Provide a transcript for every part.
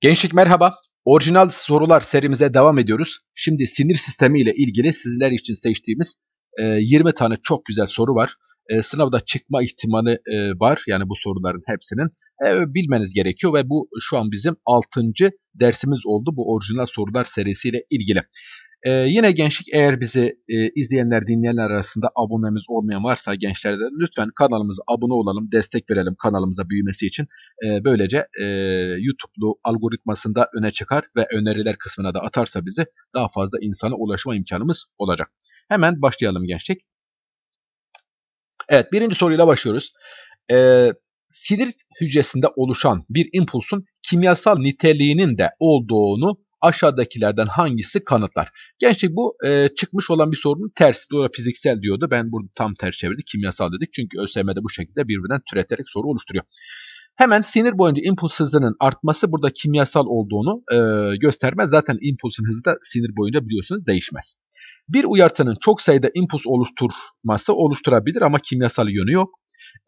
Gençlik merhaba. Orijinal sorular serimize devam ediyoruz. Şimdi sinir sistemi ile ilgili sizler için seçtiğimiz 20 e, tane çok güzel soru var. E, sınavda çıkma ihtimali e, var yani bu soruların hepsinin. Bilmeniz gerekiyor ve bu şu an bizim 6. dersimiz oldu bu orijinal sorular serisiyle ilgili. Ee, yine gençlik eğer bizi e, izleyenler, dinleyenler arasında abonemiz olmayan varsa gençlerde lütfen kanalımıza abone olalım, destek verelim kanalımıza büyümesi için. E, böylece e, YouTube'lu algoritmasında öne çıkar ve öneriler kısmına da atarsa bizi daha fazla insana ulaşma imkanımız olacak. Hemen başlayalım gençlik. Evet birinci soruyla başlıyoruz. Ee, sinir hücresinde oluşan bir impulsun kimyasal niteliğinin de olduğunu aşağıdakilerden hangisi kanıtlar? Gençlik bu e, çıkmış olan bir sorunun tersi. Dora fiziksel diyordu. Ben burada tam ters çevirdi. Kimyasal dedik. Çünkü ÖSYM'de bu şekilde birbirinden türeterek soru oluşturuyor. Hemen sinir boyunca impuls hızının artması burada kimyasal olduğunu e, göstermez. Zaten impulsun hızı da sinir boyunca biliyorsunuz değişmez. Bir uyartının çok sayıda impuls oluşturması oluşturabilir ama kimyasal yönü yok.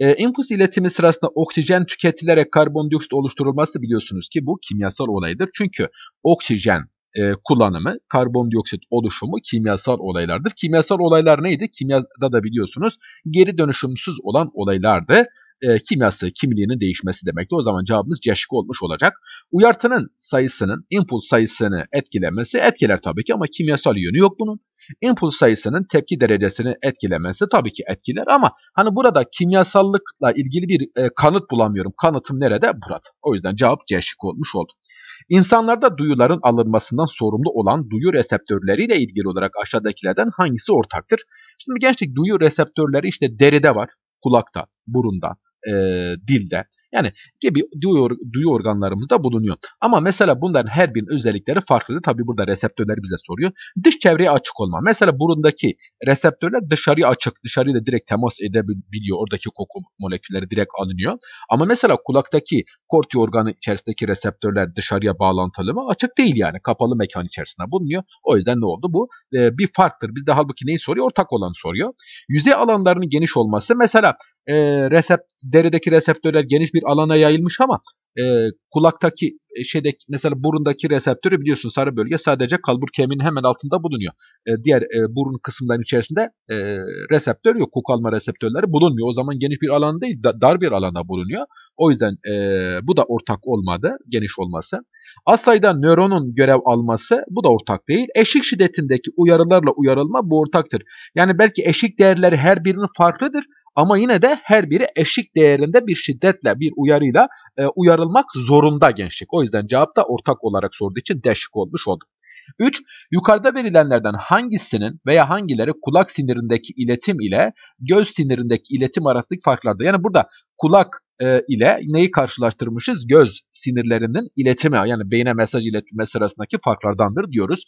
E, infus iletimi sırasında oksijen tüketilerek karbondioksit oluşturulması biliyorsunuz ki bu kimyasal olaydır. Çünkü oksijen e, kullanımı, karbondioksit oluşumu kimyasal olaylardır. Kimyasal olaylar neydi? Kimyada da biliyorsunuz geri dönüşümsüz olan olaylardı. E, kimyası, kimliğinin değişmesi demekti. O zaman cevabımız C olmuş olacak. Uyartının sayısının, input sayısını etkilemesi etkiler tabii ki ama kimyasal yönü yok bunun impuls sayısının tepki derecesini etkilemesi tabii ki etkiler ama hani burada kimyasallıkla ilgili bir e, kanıt bulamıyorum. Kanıtım nerede? Burada. O yüzden cevap C şıkkı olmuş oldu. İnsanlarda duyuların alınmasından sorumlu olan duyu reseptörleriyle ilgili olarak aşağıdakilerden hangisi ortaktır? Şimdi gençlik duyu reseptörleri işte deride var, kulakta, burunda, e, dilde, yani gibi duyu, organlarımızda bulunuyor. Ama mesela bunların her birinin özellikleri farklıdır. Tabi burada reseptörler bize soruyor. Dış çevreye açık olma. Mesela burundaki reseptörler dışarıya açık. Dışarıyla direkt temas edebiliyor. Oradaki koku molekülleri direkt alınıyor. Ama mesela kulaktaki korti organı içerisindeki reseptörler dışarıya bağlantılı mı? Açık değil yani. Kapalı mekan içerisinde bulunuyor. O yüzden ne oldu? Bu e, bir farktır. de halbuki neyi soruyor? Ortak olan soruyor. Yüzey alanlarının geniş olması. Mesela e, resept, derideki reseptörler geniş bir bir alana yayılmış ama e, kulaktaki e, şeyde mesela burundaki reseptörü biliyorsun sarı bölge sadece kalbur kemiğinin hemen altında bulunuyor. E, diğer e, burun kısımların içerisinde e, reseptör yok. Koku reseptörleri bulunmuyor. O zaman geniş bir alan değil da, dar bir alanda bulunuyor. O yüzden e, bu da ortak olmadı geniş olması. Az sayıda nöronun görev alması bu da ortak değil. Eşik şiddetindeki uyarılarla uyarılma bu ortaktır. Yani belki eşik değerleri her birinin farklıdır ama yine de her biri eşik değerinde bir şiddetle, bir uyarıyla e, uyarılmak zorunda gençlik. O yüzden cevap da ortak olarak sorduğu için değişik olmuş oldu. 3. Yukarıda verilenlerden hangisinin veya hangileri kulak sinirindeki iletim ile göz sinirindeki iletim arasındaki farklardır? Yani burada kulak e, ile neyi karşılaştırmışız? Göz sinirlerinin iletimi yani beyne mesaj iletilme sırasındaki farklardandır diyoruz.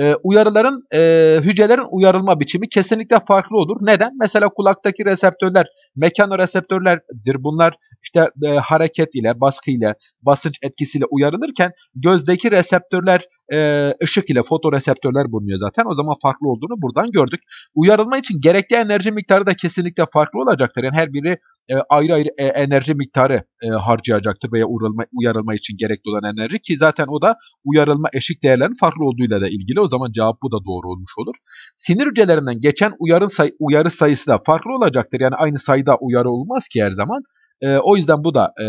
E, uyarıların e, hücrelerin uyarılma biçimi kesinlikle farklı olur. Neden? Mesela kulaktaki reseptörler, mekanoreseptörlerdir. Bunlar işte e, hareket ile, baskı ile, basınç etkisiyle uyarılırken gözdeki reseptörler e, ışık ile fotoreseptörler bulunuyor zaten. O zaman farklı olduğunu buradan gördük. Uyarılma için gerekli enerji miktarı da kesinlikle farklı olacaktır. Yani her biri e, ayrı ayrı e, enerji miktarı e, harcayacaktır veya uyarılma, uyarılma için gerekli olan enerji ki zaten o da uyarılma eşik değerlerin farklı olduğuyla da ilgili. O zaman cevap bu da doğru olmuş olur. Sinir hücrelerinden geçen uyarı, say uyarı sayısı da farklı olacaktır. Yani aynı sayıda uyarı olmaz ki her zaman. E, o yüzden bu da e,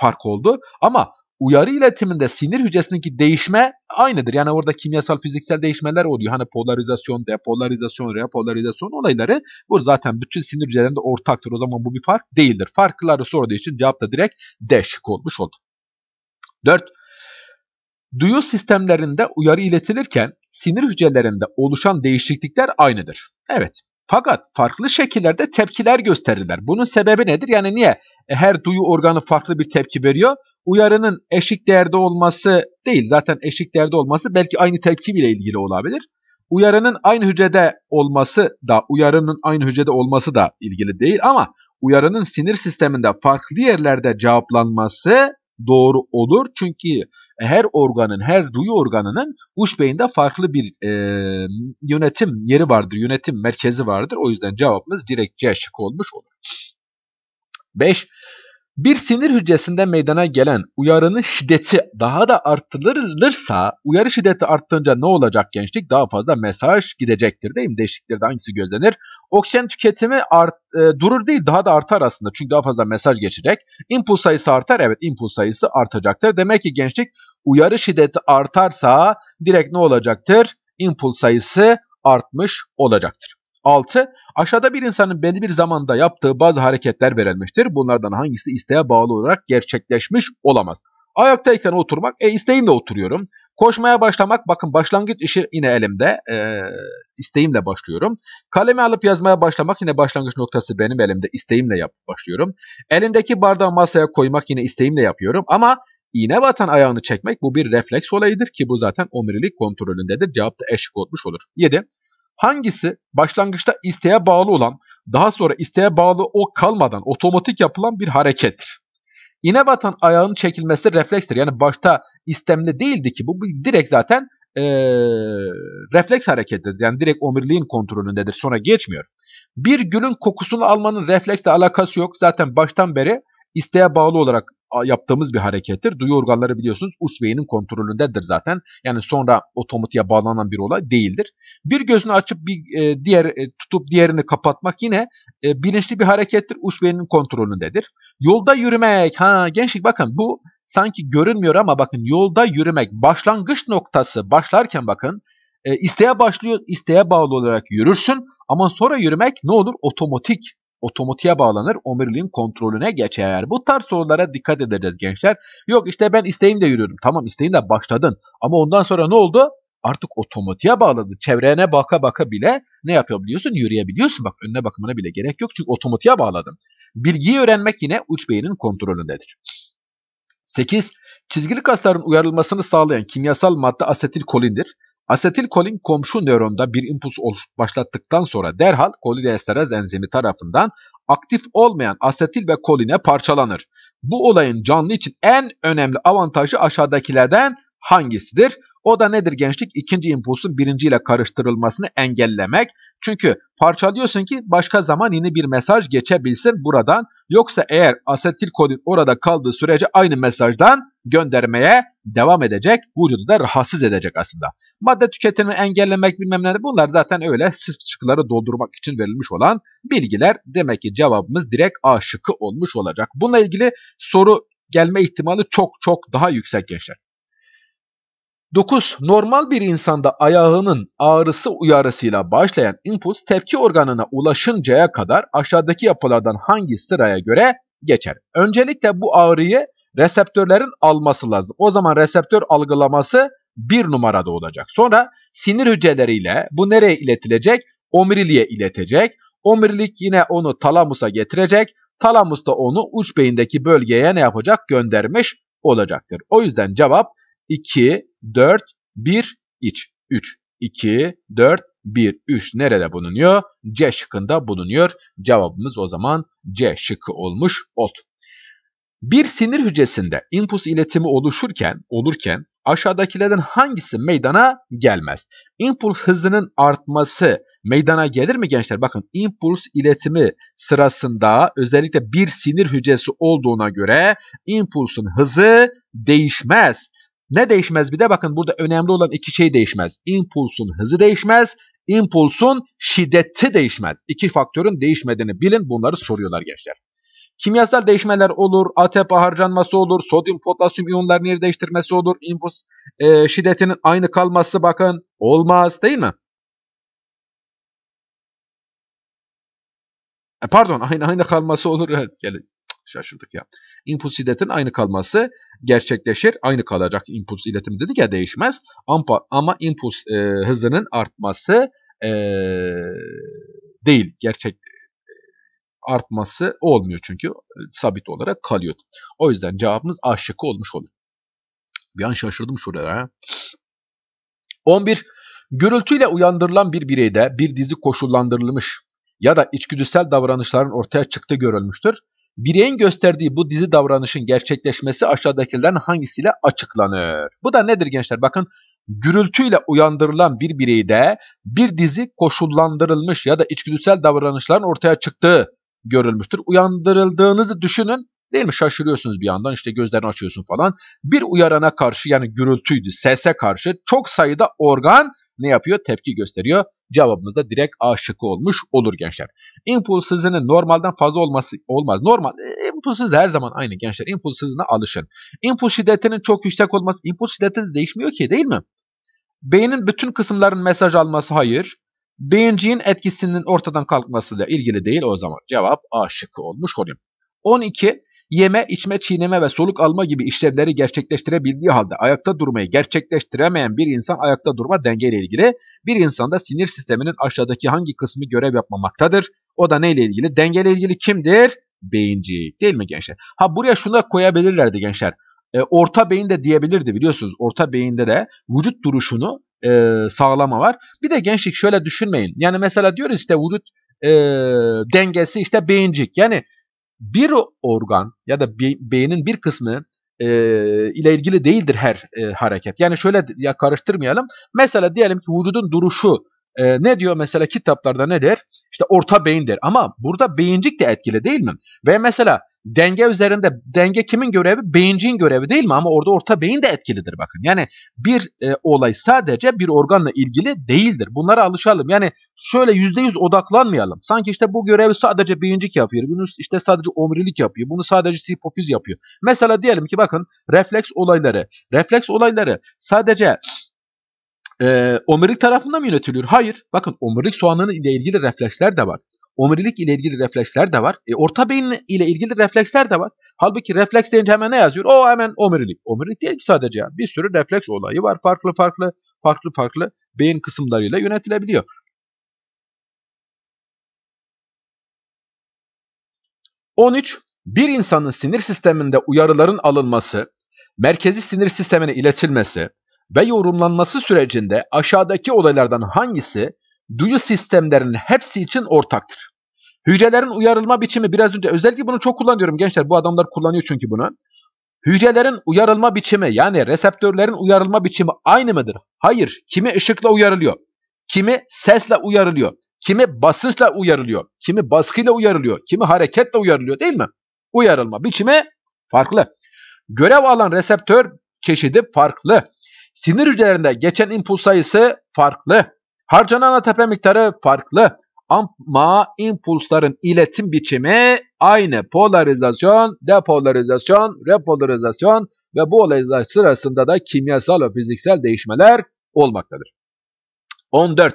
fark oldu. Ama uyarı iletiminde sinir hücresindeki değişme aynıdır. Yani orada kimyasal fiziksel değişmeler oluyor. Hani polarizasyon, depolarizasyon, repolarizasyon olayları bu zaten bütün sinir hücrelerinde ortaktır. O zaman bu bir fark değildir. Farkları sorduğu için cevap da direkt D şık olmuş oldu. 4. Duyu sistemlerinde uyarı iletilirken sinir hücrelerinde oluşan değişiklikler aynıdır. Evet, fakat farklı şekillerde tepkiler gösterirler. Bunun sebebi nedir? Yani niye? E, her duyu organı farklı bir tepki veriyor. Uyarının eşik değerde olması değil. Zaten eşik değerde olması belki aynı tepki bile ilgili olabilir. Uyarının aynı hücrede olması da, uyarının aynı hücrede olması da ilgili değil ama uyarının sinir sisteminde farklı yerlerde cevaplanması doğru olur. Çünkü e, her organın, her duyu organının uç beyinde farklı bir e, yönetim yeri vardır, yönetim merkezi vardır. O yüzden cevabımız direkt C şık olmuş olur. 5. Bir sinir hücresinde meydana gelen uyarının şiddeti daha da arttırılırsa, uyarı şiddeti arttığında ne olacak gençlik? Daha fazla mesaj gidecektir değil mi? Değişikliklerde hangisi gözlenir? Oksijen tüketimi art, e, durur değil daha da artar aslında. Çünkü daha fazla mesaj geçecek. İmpuls sayısı artar. Evet impuls sayısı artacaktır. Demek ki gençlik uyarı şiddeti artarsa direkt ne olacaktır? İmpuls sayısı artmış olacaktır. 6. Aşağıda bir insanın belli bir zamanda yaptığı bazı hareketler verilmiştir. Bunlardan hangisi isteğe bağlı olarak gerçekleşmiş olamaz. Ayaktayken oturmak, e isteğimle oturuyorum. Koşmaya başlamak, bakın başlangıç işi yine elimde, e, isteğimle başlıyorum. Kalemi alıp yazmaya başlamak yine başlangıç noktası benim elimde, isteğimle yap başlıyorum. Elindeki bardağı masaya koymak yine isteğimle yapıyorum ama iğne batan ayağını çekmek bu bir refleks olayıdır ki bu zaten omurilik kontrolündedir. Cevap da eşlik olmuş olur. 7. Hangisi başlangıçta isteğe bağlı olan, daha sonra isteğe bağlı o kalmadan otomatik yapılan bir harekettir. İne batan ayağın çekilmesi reflekstir. Yani başta istemli değildi ki bu direkt zaten e, refleks hareketidir. Yani direkt omuriliğin kontrolündedir. Sonra geçmiyor. Bir gülün kokusunu almanın refleksle alakası yok. Zaten baştan beri isteğe bağlı olarak yaptığımız bir harekettir. Duyu organları biliyorsunuz uç beynin kontrolündedir zaten. Yani sonra otomatiğe bağlanan bir olay değildir. Bir gözünü açıp bir e, diğer e, tutup diğerini kapatmak yine e, bilinçli bir harekettir. Uç beynin kontrolündedir. Yolda yürümek. Ha gençlik bakın bu sanki görünmüyor ama bakın yolda yürümek başlangıç noktası başlarken bakın e, isteğe başlıyor, isteğe bağlı olarak yürürsün ama sonra yürümek ne olur? Otomatik otomatiğe bağlanır, omuriliğin kontrolüne geçer. Bu tarz sorulara dikkat edeceğiz gençler. Yok işte ben isteğimle yürüyorum. Tamam isteğinle başladın ama ondan sonra ne oldu? Artık otomatiğe bağladı. Çevrene baka baka bile ne yapabiliyorsun? Yürüyebiliyorsun. Bak önüne bakımına bile gerek yok çünkü otomatiğe bağladım. Bilgiyi öğrenmek yine uç beynin kontrolündedir. 8. Çizgili kasların uyarılmasını sağlayan kimyasal madde asetil kolindir. Asetilkolin komşu nöronda bir impuls başlattıktan sonra derhal kolinesteraz enzimi tarafından aktif olmayan asetil ve koline parçalanır. Bu olayın canlı için en önemli avantajı aşağıdakilerden hangisidir? O da nedir gençlik? İkinci impulsun birinciyle karıştırılmasını engellemek. Çünkü parçalıyorsun ki başka zaman yeni bir mesaj geçebilsin buradan. Yoksa eğer asetilkolin orada kaldığı sürece aynı mesajdan göndermeye devam edecek. Vücudu da rahatsız edecek aslında. Madde tüketimini engellemek bilmem ne bunlar zaten öyle sırf doldurmak için verilmiş olan bilgiler. Demek ki cevabımız direkt A şıkkı olmuş olacak. Bununla ilgili soru gelme ihtimali çok çok daha yüksek gençler. 9. Normal bir insanda ayağının ağrısı uyarısıyla başlayan impuls tepki organına ulaşıncaya kadar aşağıdaki yapılardan hangi sıraya göre geçer? Öncelikle bu ağrıyı reseptörlerin alması lazım. O zaman reseptör algılaması bir numarada olacak. Sonra sinir hücreleriyle bu nereye iletilecek? Omuriliğe iletecek. Omurilik yine onu talamusa getirecek. Talamus da onu uç beyindeki bölgeye ne yapacak? Göndermiş olacaktır. O yüzden cevap 2, 4, 1, iç. 3, 2, 4, 1, 3 nerede bulunuyor? C şıkkında bulunuyor. Cevabımız o zaman C şıkkı olmuş oldu. Bir sinir hücresinde impuls iletimi oluşurken, olurken aşağıdakilerden hangisi meydana gelmez? Impuls hızının artması meydana gelir mi gençler? Bakın impuls iletimi sırasında özellikle bir sinir hücresi olduğuna göre impulsun hızı değişmez. Ne değişmez bir de bakın burada önemli olan iki şey değişmez. İmpulsun hızı değişmez, impulsun şiddeti değişmez. İki faktörün değişmediğini bilin bunları soruyorlar gençler. Kimyasal değişmeler olur, ATP harcanması olur, sodyum potasyum iyonların yer değiştirmesi olur, impuls e, şiddetinin aynı kalması bakın olmaz değil mi? E, pardon aynı aynı kalması olur. Gelin. Şaşırdık ya. İmpuls iletinin aynı kalması gerçekleşir. Aynı kalacak impuls iletimi dedik ya değişmez. Ama, ama impuls e, hızının artması e, değil. Gerçek e, artması olmuyor çünkü e, sabit olarak kalıyor. O yüzden cevabımız A şıkkı olmuş olur. Bir an şaşırdım şuraya. 11. Gürültüyle uyandırılan bir bireyde bir dizi koşullandırılmış ya da içgüdüsel davranışların ortaya çıktığı görülmüştür. Bireyin gösterdiği bu dizi davranışın gerçekleşmesi aşağıdakilerden hangisiyle açıklanır? Bu da nedir gençler? Bakın gürültüyle uyandırılan bir bireyde bir dizi koşullandırılmış ya da içgüdüsel davranışların ortaya çıktığı görülmüştür. Uyandırıldığınızı düşünün değil mi? Şaşırıyorsunuz bir yandan işte gözlerini açıyorsun falan. Bir uyarana karşı yani gürültüydü, sese karşı çok sayıda organ ne yapıyor? Tepki gösteriyor. Cevabımız da direkt A şıkkı olmuş olur gençler. Impuls hızının normalden fazla olması olmaz. Normal e, impuls hızı her zaman aynı gençler. Impuls hızına alışın. Impuls şiddetinin çok yüksek olması. Impuls şiddeti de değişmiyor ki değil mi? Beynin bütün kısımların mesaj alması hayır. Beyinciğin etkisinin ortadan kalkmasıyla ilgili değil o zaman. Cevap A şıkkı olmuş oluyor. 12. Yeme, içme, çiğneme ve soluk alma gibi işlevleri gerçekleştirebildiği halde ayakta durmayı gerçekleştiremeyen bir insan ayakta durma dengeyle ilgili. Bir insanda sinir sisteminin aşağıdaki hangi kısmı görev yapmamaktadır? O da neyle ilgili? Dengeyle ilgili kimdir? Beyincik değil mi gençler? Ha buraya şuna koyabilirlerdi gençler. E, orta beyin de diyebilirdi biliyorsunuz. Orta beyinde de vücut duruşunu e, sağlama var. Bir de gençlik şöyle düşünmeyin. Yani mesela diyoruz işte vücut e, dengesi işte beyincik. Yani bir organ ya da beynin bir kısmı e, ile ilgili değildir her e, hareket. Yani şöyle ya karıştırmayalım. Mesela diyelim ki vücudun duruşu e, ne diyor mesela kitaplarda ne der? İşte orta beyin der. Ama burada beyincik de etkili değil mi? Ve mesela denge üzerinde denge kimin görevi? Beyincin görevi değil mi? Ama orada orta beyin de etkilidir bakın. Yani bir e, olay sadece bir organla ilgili değildir. Bunlara alışalım. Yani şöyle yüzde yüz odaklanmayalım. Sanki işte bu görevi sadece beyincik yapıyor. Bunu işte sadece omurilik yapıyor. Bunu sadece hipofiz yapıyor. Mesela diyelim ki bakın refleks olayları. Refleks olayları sadece e, omurilik tarafından mı yönetiliyor? Hayır. Bakın omurilik soğanının ile ilgili refleksler de var omurilik ile ilgili refleksler de var. E, orta beyin ile ilgili refleksler de var. Halbuki refleks deyince hemen ne yazıyor? O hemen omurilik. Omurilik değil ki sadece. Ya. Bir sürü refleks olayı var. Farklı farklı farklı farklı beyin kısımlarıyla yönetilebiliyor. On bir insanın sinir sisteminde uyarıların alınması, merkezi sinir sistemine iletilmesi ve yorumlanması sürecinde aşağıdaki olaylardan hangisi duyu sistemlerinin hepsi için ortaktır? Hücrelerin uyarılma biçimi biraz önce özellikle bunu çok kullanıyorum gençler. Bu adamlar kullanıyor çünkü bunu. Hücrelerin uyarılma biçimi yani reseptörlerin uyarılma biçimi aynı mıdır? Hayır. Kimi ışıkla uyarılıyor. Kimi sesle uyarılıyor. Kimi basınçla uyarılıyor. Kimi baskıyla uyarılıyor. Kimi hareketle uyarılıyor değil mi? Uyarılma biçimi farklı. Görev alan reseptör çeşidi farklı. Sinir hücrelerinde geçen impuls sayısı farklı. Harcanan ATP miktarı farklı. Ama impulsların iletim biçimi aynı polarizasyon, depolarizasyon, repolarizasyon ve bu olaylar sırasında da kimyasal ve fiziksel değişmeler olmaktadır. 14.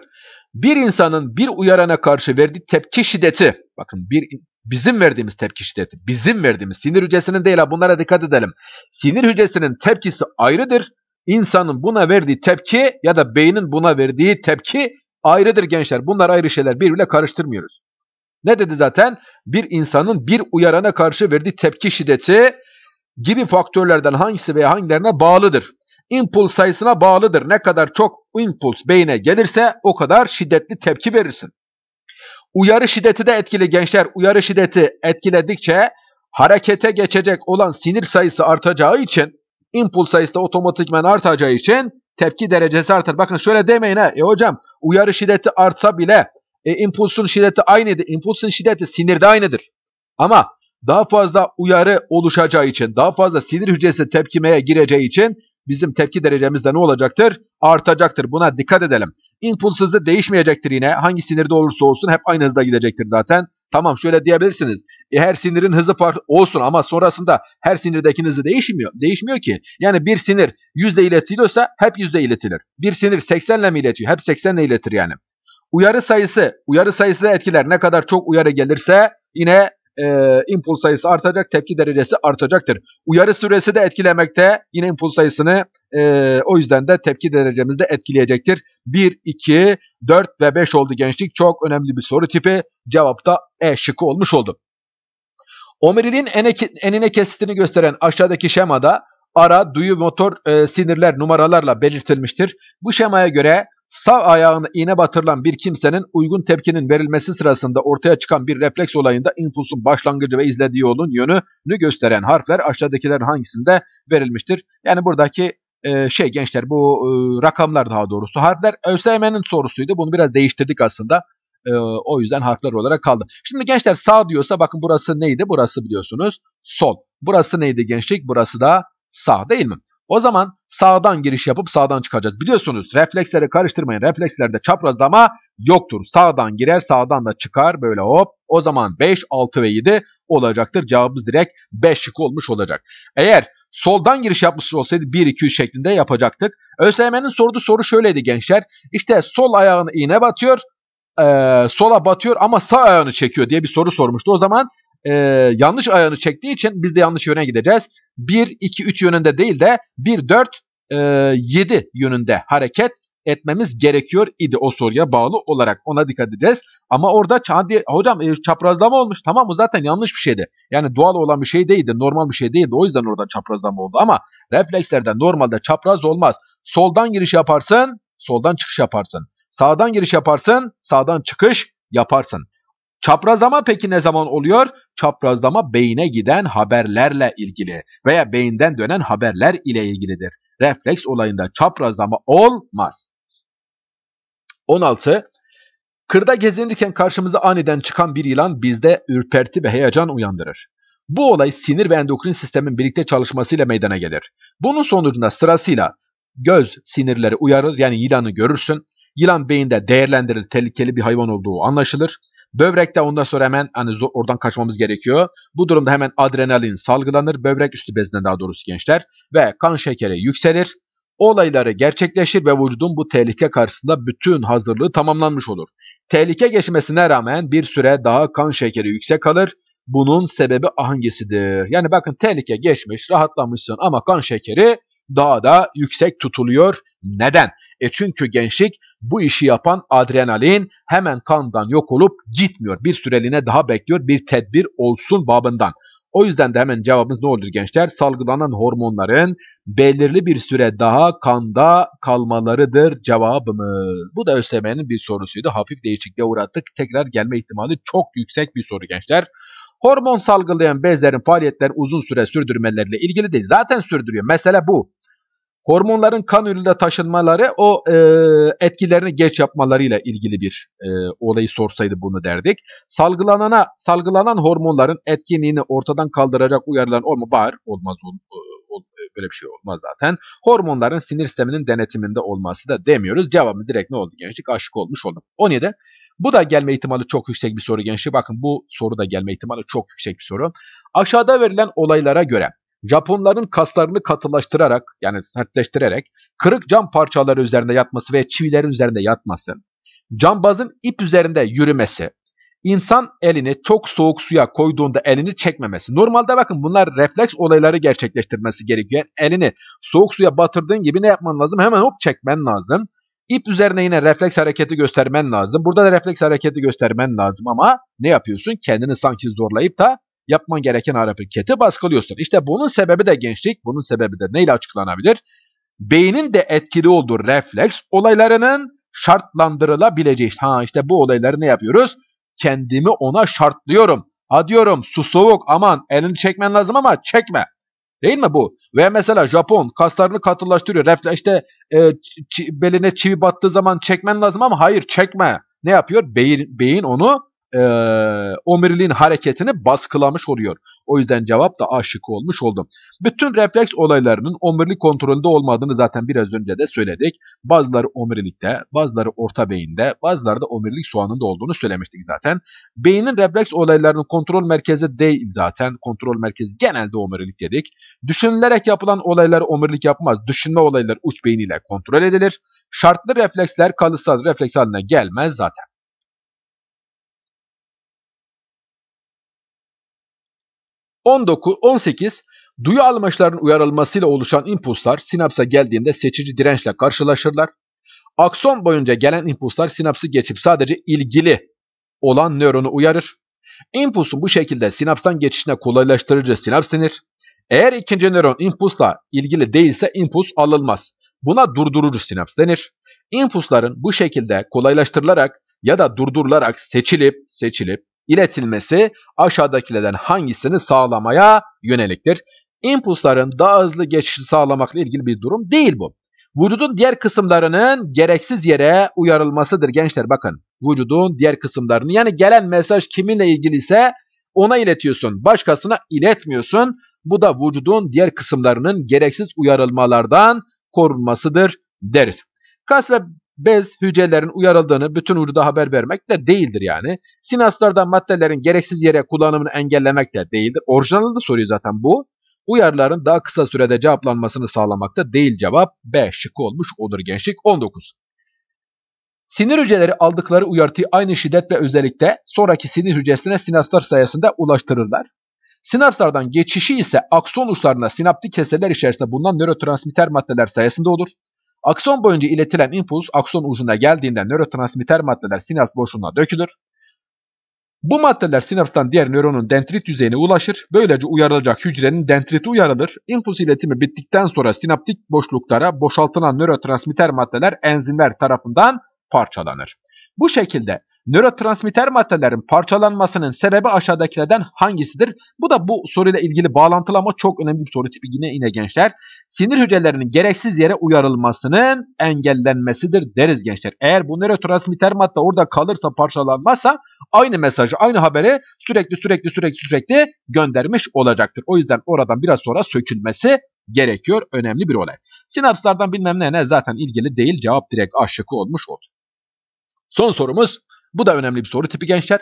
Bir insanın bir uyarana karşı verdiği tepki şiddeti, bakın bir bizim verdiğimiz tepki şiddeti, bizim verdiğimiz sinir hücresinin değil bunlara dikkat edelim. Sinir hücresinin tepkisi ayrıdır. İnsanın buna verdiği tepki ya da beynin buna verdiği tepki ayrıdır gençler. Bunlar ayrı şeyler. Birbirle karıştırmıyoruz. Ne dedi zaten? Bir insanın bir uyarana karşı verdiği tepki şiddeti gibi faktörlerden hangisi veya hangilerine bağlıdır? Impuls sayısına bağlıdır. Ne kadar çok impuls beyne gelirse o kadar şiddetli tepki verirsin. Uyarı şiddeti de etkili gençler. Uyarı şiddeti etkiledikçe harekete geçecek olan sinir sayısı artacağı için impuls sayısı da otomatikmen artacağı için tepki derecesi artar. Bakın şöyle demeyin ha. E hocam uyarı şiddeti artsa bile e, impulsun şiddeti aynıdır. Impulsun şiddeti sinirde aynıdır. Ama daha fazla uyarı oluşacağı için, daha fazla sinir hücresi tepkimeye gireceği için bizim tepki derecemiz de ne olacaktır? Artacaktır. Buna dikkat edelim. İmpuls hızı değişmeyecektir yine. Hangi sinirde olursa olsun hep aynı hızda gidecektir zaten. Tamam şöyle diyebilirsiniz. E, her sinirin hızı farklı olsun ama sonrasında her sinirdekinin hızı değişmiyor. Değişmiyor ki. Yani bir sinir yüzde iletiliyorsa hep yüzde iletilir. Bir sinir 80 ile mi iletiyor? Hep 80 ile iletir yani. Uyarı sayısı, uyarı sayısı da etkiler. Ne kadar çok uyarı gelirse yine e, impuls sayısı artacak, tepki derecesi artacaktır. Uyarı süresi de etkilemekte. Yine impuls sayısını e, o yüzden de tepki derecemizi de etkileyecektir. 1, 2, 4 ve 5 oldu gençlik. Çok önemli bir soru tipi. Cevapta E şıkkı olmuş oldu. Omurilin enine kesitini gösteren aşağıdaki şemada ara, duyu, motor, e, sinirler numaralarla belirtilmiştir. Bu şemaya göre sağ ayağına iğne batırılan bir kimsenin uygun tepkinin verilmesi sırasında ortaya çıkan bir refleks olayında infusun başlangıcı ve izlediği yolun yönünü gösteren harfler aşağıdakilerin hangisinde verilmiştir? Yani buradaki e, şey gençler bu e, rakamlar daha doğrusu harfler ÖSYM'nin sorusuydu. Bunu biraz değiştirdik aslında. E, o yüzden harfler olarak kaldı. Şimdi gençler sağ diyorsa bakın burası neydi? Burası biliyorsunuz sol. Burası neydi gençlik? Burası da sağ değil mi? O zaman sağdan giriş yapıp sağdan çıkacağız. Biliyorsunuz refleksleri karıştırmayın. Reflekslerde çaprazlama yoktur. Sağdan girer sağdan da çıkar böyle hop. O zaman 5, 6 ve 7 olacaktır. Cevabımız direkt 5 şık olmuş olacak. Eğer soldan giriş yapmış olsaydı 1, 2, 3 şeklinde yapacaktık. ÖSYM'nin sorduğu soru şöyleydi gençler. İşte sol ayağını iğne batıyor. Ee, sola batıyor ama sağ ayağını çekiyor diye bir soru sormuştu. O zaman e, yanlış ayağını çektiği için biz de yanlış yöne gideceğiz. 1, 2, 3 yönünde değil de 1, 4, e, 7 yönünde hareket etmemiz gerekiyor idi o soruya bağlı olarak ona dikkat edeceğiz. Ama orada hocam e, çaprazlama olmuş tamam mı? zaten yanlış bir şeydi. Yani doğal olan bir şey değildi normal bir şey değildi o yüzden orada çaprazlama oldu ama reflekslerde normalde çapraz olmaz. Soldan giriş yaparsın soldan çıkış yaparsın. Sağdan giriş yaparsın sağdan çıkış yaparsın. Çaprazlama peki ne zaman oluyor? Çaprazlama beyine giden haberlerle ilgili veya beyinden dönen haberler ile ilgilidir. Refleks olayında çaprazlama olmaz. 16. Kırda gezinirken karşımıza aniden çıkan bir yılan bizde ürperti ve heyecan uyandırır. Bu olay sinir ve endokrin sistemin birlikte çalışmasıyla meydana gelir. Bunun sonucunda sırasıyla göz sinirleri uyarır yani yılanı görürsün. Yılan beyinde değerlendirilir tehlikeli bir hayvan olduğu anlaşılır. Böbrekte ondan sonra hemen hani oradan kaçmamız gerekiyor. Bu durumda hemen adrenalin salgılanır. Böbrek üstü bezinden daha doğrusu gençler. Ve kan şekeri yükselir. Olayları gerçekleşir ve vücudun bu tehlike karşısında bütün hazırlığı tamamlanmış olur. Tehlike geçmesine rağmen bir süre daha kan şekeri yüksek kalır. Bunun sebebi hangisidir? Yani bakın tehlike geçmiş, rahatlamışsın ama kan şekeri daha da yüksek tutuluyor neden? E çünkü gençlik bu işi yapan adrenalin hemen kandan yok olup gitmiyor. Bir süreliğine daha bekliyor bir tedbir olsun babından. O yüzden de hemen cevabımız ne olur gençler? Salgılanan hormonların belirli bir süre daha kanda kalmalarıdır cevabımız. Bu da ÖSYM'nin bir sorusuydu. Hafif değişikliğe uğrattık. Tekrar gelme ihtimali çok yüksek bir soru gençler. Hormon salgılayan bezlerin faaliyetlerini uzun süre sürdürmeleriyle ilgili değil. Zaten sürdürüyor. Mesele bu. Hormonların kan üründe taşınmaları o e, etkilerini geç yapmalarıyla ilgili bir e, olayı sorsaydı bunu derdik. Salgılanana salgılanan hormonların etkinliğini ortadan kaldıracak uyarılan olma var olmaz ol, e, ol, e, böyle bir şey olmaz zaten. Hormonların sinir sisteminin denetiminde olması da demiyoruz. Cevabı direkt ne oldu gençlik? Aşık olmuş oldum. O niye bu da gelme ihtimali çok yüksek bir soru gençlik. Bakın bu soru da gelme ihtimali çok yüksek bir soru. Aşağıda verilen olaylara göre Japonların kaslarını katılaştırarak yani sertleştirerek kırık cam parçaları üzerinde yatması ve çivilerin üzerinde yatması, cambazın ip üzerinde yürümesi, insan elini çok soğuk suya koyduğunda elini çekmemesi. Normalde bakın bunlar refleks olayları gerçekleştirmesi gerekiyor. elini soğuk suya batırdığın gibi ne yapman lazım? Hemen hop çekmen lazım. İp üzerine yine refleks hareketi göstermen lazım. Burada da refleks hareketi göstermen lazım ama ne yapıyorsun? Kendini sanki zorlayıp da yapman gereken hareketi baskılıyorsun. İşte bunun sebebi de gençlik. Bunun sebebi de neyle açıklanabilir? Beynin de etkili olduğu refleks olaylarının şartlandırılabileceği. Ha işte bu olayları ne yapıyoruz? Kendimi ona şartlıyorum. Ha diyorum su soğuk aman elini çekmen lazım ama çekme. Değil mi bu? Ve mesela Japon kaslarını katılaştırıyor. Refle işte e, beline çivi battığı zaman çekmen lazım ama hayır çekme. Ne yapıyor? Beyin, beyin onu e, ee, omuriliğin hareketini baskılamış oluyor. O yüzden cevap da aşık olmuş oldu. Bütün refleks olaylarının omurilik kontrolünde olmadığını zaten biraz önce de söyledik. Bazıları omurilikte, bazıları orta beyinde, bazıları da omurilik soğanında olduğunu söylemiştik zaten. Beynin refleks olaylarının kontrol merkezi değil zaten. Kontrol merkezi genelde omurilik dedik. Düşünülerek yapılan olaylar omurilik yapmaz. Düşünme olayları uç beyniyle kontrol edilir. Şartlı refleksler kalıtsal refleks haline gelmez zaten. 19, 18 duyu almaçlarının uyarılmasıyla oluşan impulslar sinapsa geldiğinde seçici dirençle karşılaşırlar. Akson boyunca gelen impulslar sinapsı geçip sadece ilgili olan nöronu uyarır. İmpulsun bu şekilde sinapstan geçişine kolaylaştırıcı sinaps denir. Eğer ikinci nöron impulsla ilgili değilse impuls alınmaz. Buna durdurucu sinaps denir. İmpulsların bu şekilde kolaylaştırılarak ya da durdurularak seçilip seçilip iletilmesi aşağıdakilerden hangisini sağlamaya yöneliktir? İmpulsların daha hızlı geçişi sağlamakla ilgili bir durum değil bu. Vücudun diğer kısımlarının gereksiz yere uyarılmasıdır gençler bakın. Vücudun diğer kısımlarını yani gelen mesaj kiminle ilgili ise ona iletiyorsun. Başkasına iletmiyorsun. Bu da vücudun diğer kısımlarının gereksiz uyarılmalardan korunmasıdır deriz. Kas ve bez hücrelerin uyarıldığını bütün ucuda haber vermek de değildir yani. Sinapslardan maddelerin gereksiz yere kullanımını engellemek de değildir. Orijinalinde soruyu zaten bu. Uyarıların daha kısa sürede cevaplanmasını sağlamakta değil cevap B şıkkı olmuş olur gençlik 19. Sinir hücreleri aldıkları uyarıyı aynı şiddet ve özellikte sonraki sinir hücresine sinapslar sayesinde ulaştırırlar. Sinapslardan geçişi ise akson uçlarına sinaptik keseler içerisinde bulunan nörotransmitter maddeler sayesinde olur. Akson boyunca iletilen impuls akson ucuna geldiğinde nörotransmitter maddeler sinaps boşluğuna dökülür. Bu maddeler sinapstan diğer nöronun dendrit yüzeyine ulaşır. Böylece uyarılacak hücrenin dendriti uyarılır. İmpuls iletimi bittikten sonra sinaptik boşluklara boşaltılan nörotransmitter maddeler enzimler tarafından parçalanır. Bu şekilde Nörotransmitter maddelerin parçalanmasının sebebi aşağıdakilerden hangisidir? Bu da bu soruyla ilgili bağlantılı ama çok önemli bir soru tipi yine yine gençler. Sinir hücrelerinin gereksiz yere uyarılmasının engellenmesidir deriz gençler. Eğer bu nörotransmitter madde orada kalırsa parçalanmazsa aynı mesajı aynı haberi sürekli sürekli sürekli sürekli göndermiş olacaktır. O yüzden oradan biraz sonra sökülmesi gerekiyor. Önemli bir olay. Sinapslardan bilmem ne ne zaten ilgili değil cevap direkt aşıkı olmuş oldu. Son sorumuz bu da önemli bir soru tipi gençler.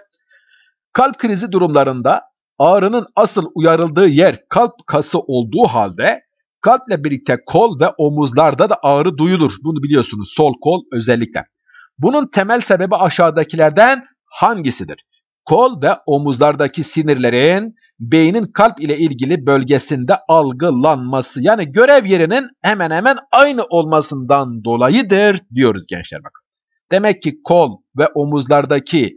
Kalp krizi durumlarında ağrının asıl uyarıldığı yer kalp kası olduğu halde kalple birlikte kol ve omuzlarda da ağrı duyulur. Bunu biliyorsunuz sol kol özellikle. Bunun temel sebebi aşağıdakilerden hangisidir? Kol ve omuzlardaki sinirlerin beynin kalp ile ilgili bölgesinde algılanması yani görev yerinin hemen hemen aynı olmasından dolayıdır diyoruz gençler bak. Demek ki kol, ve omuzlardaki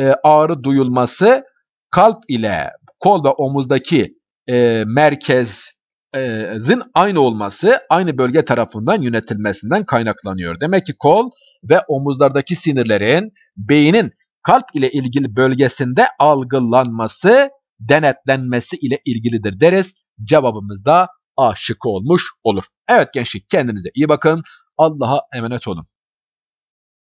e, ağrı duyulması kalp ile kol ve omuzdaki e, merkezin aynı olması, aynı bölge tarafından yönetilmesinden kaynaklanıyor. Demek ki kol ve omuzlardaki sinirlerin beynin kalp ile ilgili bölgesinde algılanması, denetlenmesi ile ilgilidir deriz. Cevabımız da A şıkkı olmuş olur. Evet gençlik kendinize iyi bakın. Allah'a emanet olun.